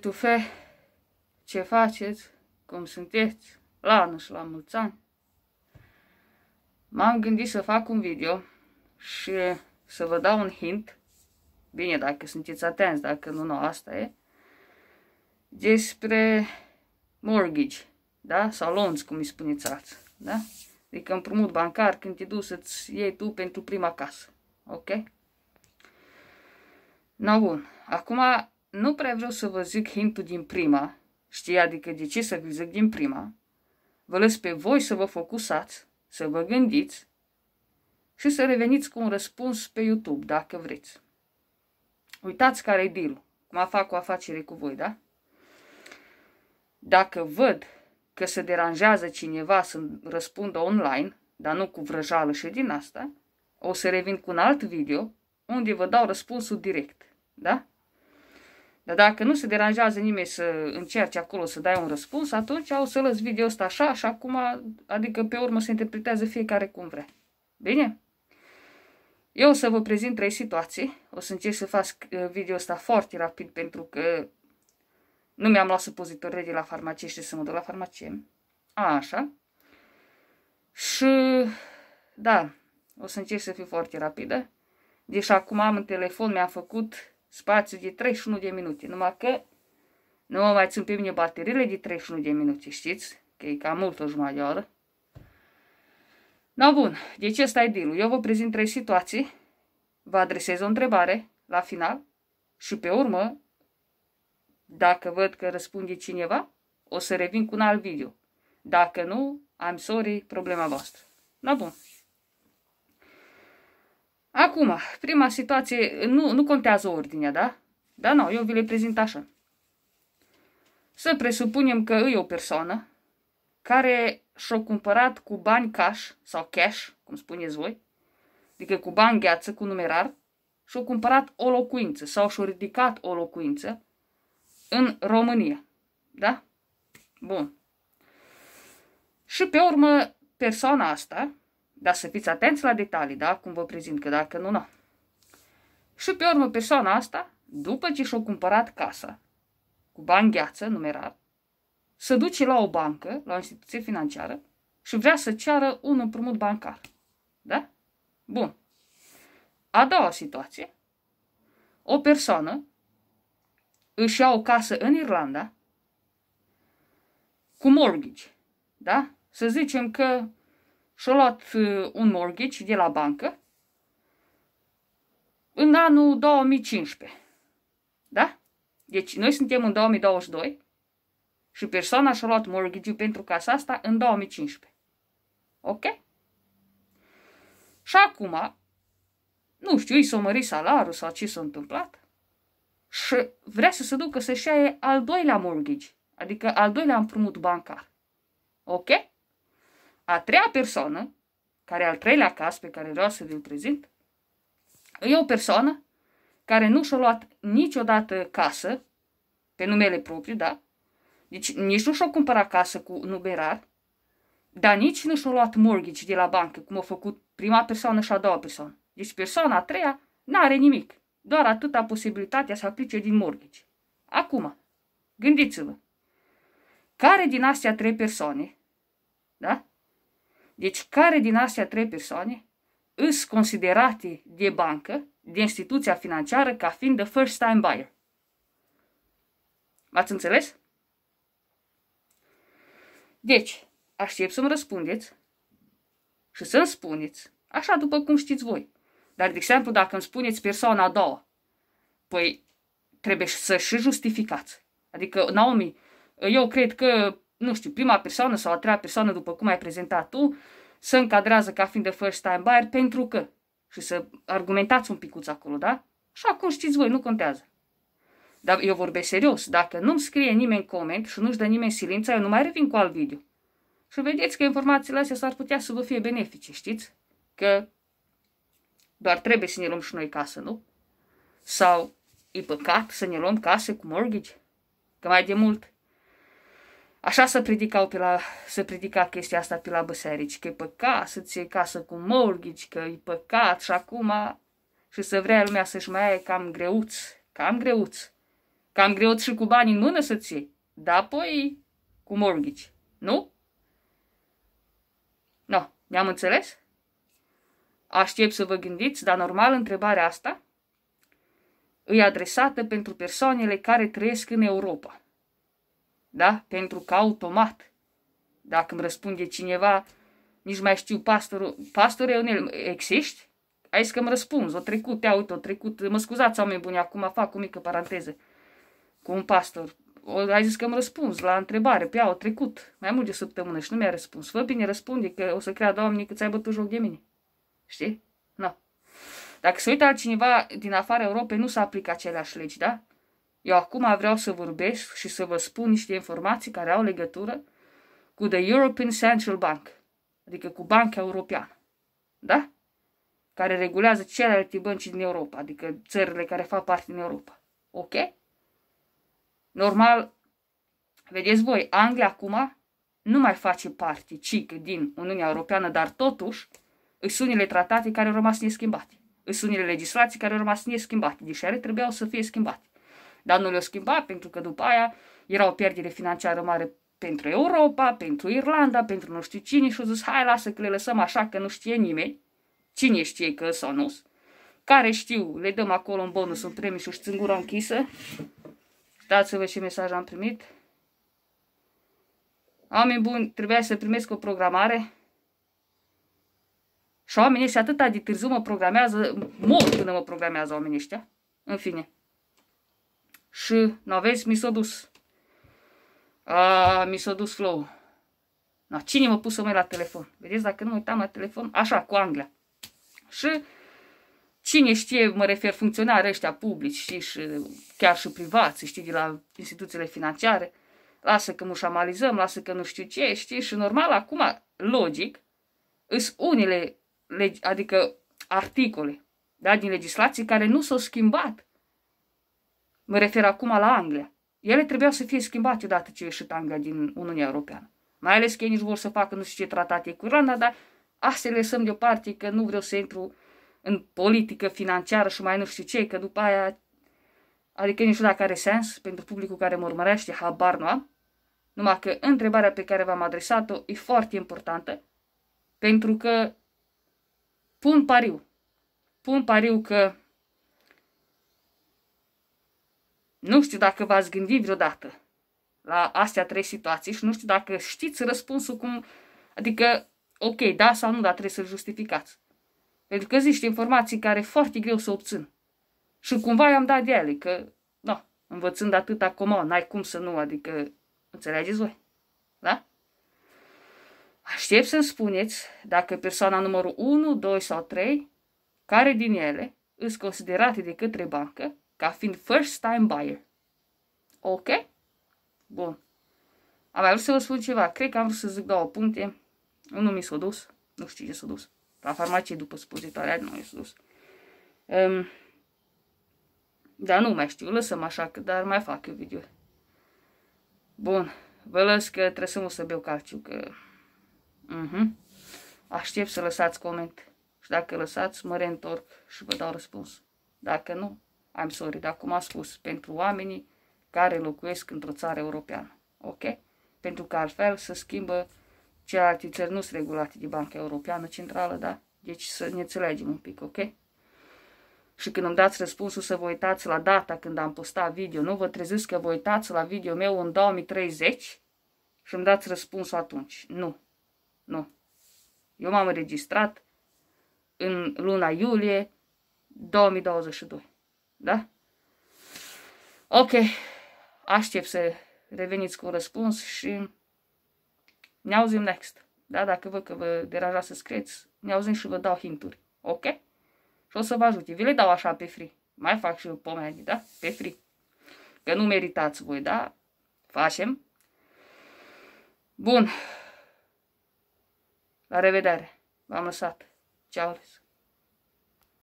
tu fe, ce faceți, cum sunteți, la anul și la mulți ani. M-am gândit să fac un video și să vă dau un hint, bine dacă sunteți atenți, dacă nu, nu, asta e, despre mortgage, da? salons cum îi spuneți alții, da? Adică împrumut bancar când te duci să-ți iei tu pentru prima casă, ok? No, bun. Acum nu prea vreau să vă zic hintul din prima, știi, adică de ce să vă zic din prima. Vă lăs pe voi să vă focusați, să vă gândiți și să reveniți cu un răspuns pe YouTube, dacă vreți. Uitați care e deal cum a fac o afacere cu voi, da? Dacă văd că se deranjează cineva să răspundă online, dar nu cu vrăjală și din asta, o să revin cu un alt video unde vă dau răspunsul direct, da? Dar dacă nu se deranjează nimeni să încerci acolo să dai un răspuns, atunci o să lăs video ăsta așa și acum, adică pe urmă se interpretează fiecare cum vrea. Bine? Eu o să vă prezint trei situații. O să încerc să fac uh, video ăsta foarte rapid pentru că nu mi-am luat supozitorile de la farmacie și să mă duc la farmacie. A, așa. Și da, o să încerc să fiu foarte rapidă. Deci acum am în telefon, mi-a făcut spațiu de 31 de minute, numai că nu mă mai țin pe mine bateriile de 31 de minute, știți? Că e cam mult o jumătate de oră. No, bun, deci ăsta e deal -ul. Eu vă prezint trei situații, vă adresez o întrebare la final și pe urmă, dacă văd că răspunde cineva, o să revin cu un alt video. Dacă nu, I'm sorry, problema voastră. No, bun. Acum, prima situație, nu, nu contează ordinea, da? Da, nu, eu vi le prezint așa. Să presupunem că e o persoană care și-a cumpărat cu bani cash sau cash, cum spuneți voi, adică cu bani gheață, cu numerar, și-a cumpărat o locuință sau și-a ridicat o locuință în România. Da? Bun. Și pe urmă, persoana asta dar să fiți atenți la detalii, da? Cum vă prezint, că dacă nu, nu. Și pe urmă, persoana asta, după ce și-a cumpărat casa, cu bani gheață, numerar, se duce la o bancă, la o instituție financiară, și vrea să ceară un împrumut bancar. Da? Bun. A doua situație. O persoană își ia o casă în Irlanda cu mortgage. Da? Să zicem că și-a luat uh, un mortgage de la bancă în anul 2015. Da? Deci noi suntem în 2022 și persoana și-a luat mortgage pentru casa asta în 2015. Ok? Și acum, nu știu, i s-a mărit salariul sau ce s-a întâmplat și vrea să se ducă să-și ia al doilea mortgage, adică al doilea împrumut bancar. Ok? a treia persoană, care e al treilea caz pe care vreau să vi-l prezint, e o persoană care nu și-a luat niciodată casă pe numele propriu, da? Deci nici nu și-a cumpărat casă cu numerar, dar nici nu și-a luat mortgage de la bancă, cum a făcut prima persoană și a doua persoană. Deci persoana a treia nu are nimic, doar atâta posibilitatea să aplice din mortgage. Acum, gândiți-vă, care din astea trei persoane, da? Deci care din astea trei persoane îs considerate de bancă, de instituția financiară, ca fiind the first time buyer? M-ați înțeles? Deci, aștept să-mi răspundeți și să-mi spuneți, așa după cum știți voi. Dar, de exemplu, dacă îmi spuneți persoana a doua, păi trebuie să și justificați. Adică, Naomi, eu cred că nu știu, prima persoană sau a treia persoană, după cum ai prezentat tu, să încadrează ca fiind de first time buyer pentru că. Și să argumentați un picuț acolo, da? Și acum știți voi, nu contează. Dar eu vorbesc serios. Dacă nu-mi scrie nimeni coment și nu-și dă nimeni silința, eu nu mai revin cu alt video. Și vedeți că informațiile astea s-ar putea să vă fie benefice, știți? Că doar trebuie să ne luăm și noi casă, nu? Sau e păcat să ne luăm case cu mortgage? Că mai de mult Așa să predicau pe la, să predica chestia asta pe la biserici, că e păcat să-ți casă cu morghici, că e păcat și acum și să vrea lumea să-și mai ia cam greuț, cam greuț. Cam greuț și cu bani în mână să-ți dar apoi cu morghici, nu? No, mi am înțeles? Aștept să vă gândiți, dar normal întrebarea asta îi adresată pentru persoanele care trăiesc în Europa. Da? Pentru că automat, dacă îmi răspunde cineva, nici mai știu pastorul, pastor Ionel, existi? Ai zis că îmi răspunzi, o trecut, te uite, o trecut, mă scuzați oameni buni, acum fac o mică paranteză cu un pastor. O, ai zis că îmi răspunzi la întrebare, pe păi ea, o trecut, mai mult de săptămână și nu mi-a răspuns. Fă bine, răspunde că o să creadă oamenii că ți-ai bătut joc de mine. Știi? Nu. No. Dacă se uită altcineva din afara Europei, nu se aplică aceleași legi, da? Eu acum vreau să vorbesc și să vă spun niște informații care au legătură cu The European Central Bank, adică cu Banca Europeană, da? Care regulează celelalte bănci din Europa, adică țările care fac parte din Europa. Ok? Normal, vedeți voi, Anglia acum nu mai face parte, ci din Uniunea Europeană, dar totuși îs unele tratate care au rămas neschimbate. Îs unele legislații care au rămas neschimbate, deși ele trebuiau să fie schimbate. Dar nu le-o schimba pentru că după aia era o pierdere financiară mare pentru Europa, pentru Irlanda, pentru nu știu cine și au zis hai lasă că le lăsăm așa că nu știe nimeni cine știe că sau nu care știu, le dăm acolo un bonus, un premii și își gura închisă. Dați-vă ce mesaj am primit. Oameni buni, trebuia să primesc o programare. Și oamenii ăștia atâta de târziu mă programează, mor până mă programează oamenii ăștia. În fine. Și, nu vezi, mi s-a dus. A, mi s-a dus flow Na, cine mă pus o mai la telefon? Vedeți, dacă nu uitam la telefon, așa, cu Anglia. Și cine știe, mă refer, funcționare ăștia publici, știi, și chiar și privați, știi, de la instituțiile financiare, lasă că mușamalizăm, lasă că nu știu ce, știi, și normal, acum, logic, îs unele, adică articole, da, din legislație care nu s-au schimbat Mă refer acum la Anglia. Ele trebuiau să fie schimbate odată ce a ieșit Anglia din Uniunea Europeană. Mai ales că ei nici vor să facă nu știu ce tratate cu Irlanda, dar astea le lăsăm deoparte că nu vreau să intru în politică financiară și mai nu știu ce, că după aia, adică nici nu dacă are sens pentru publicul care mă urmărește, habar nu am. Numai că întrebarea pe care v-am adresat-o e foarte importantă, pentru că pun pariu, pun pariu că Nu știu dacă v-ați gândit vreodată la astea trei situații și nu știu dacă știți răspunsul cum... Adică, ok, da sau nu, dar trebuie să-l justificați. Pentru că zici informații care e foarte greu să obțin. Și cumva i-am dat de ele, că, adică, da, învățând atât acum, n-ai cum să nu, adică, înțelegeți voi? Da? Aștept să-mi spuneți dacă persoana numărul 1, 2 sau 3, care din ele îți considerate de către bancă ca fiind first time buyer. Ok? Bun. Am mai vrut să vă spun ceva. Cred că am vrut să zic două puncte. Unul mi s-a dus. Nu știu ce s-a dus. La farmacie după spozitarea nu mi s-a dus. Um, dar nu mai știu. Lăsăm așa, că dar mai fac eu video. Bun. Vă lăs că trebuie să mă să beau calciu, că... Uh mhm. -huh. Aștept să lăsați coment. Și dacă lăsați, mă reîntorc și vă dau răspuns. Dacă nu, I'm sorry, dar cum am spus, pentru oamenii care locuiesc într-o țară europeană. Ok? Pentru că altfel să schimbă celelalte țări nu sunt regulate de Banca Europeană Centrală, da? Deci să ne înțelegem un pic, ok? Și când îmi dați răspunsul să vă uitați la data când am postat video, nu vă treziți că vă uitați la video meu în 2030 și îmi dați răspunsul atunci. Nu. Nu. Eu m-am înregistrat în luna iulie 2022. Da? Ok. Aștept să reveniți cu răspuns și ne auzim next. Da? Dacă văd că vă deranja să scrieți, ne auzim și vă dau hinturi. Ok? Și o să vă ajute. Vi le dau așa pe free. Mai fac și eu pomeni, da? Pe free. Că nu meritați voi, da? Facem. Bun. La revedere. V-am lăsat. Ciao.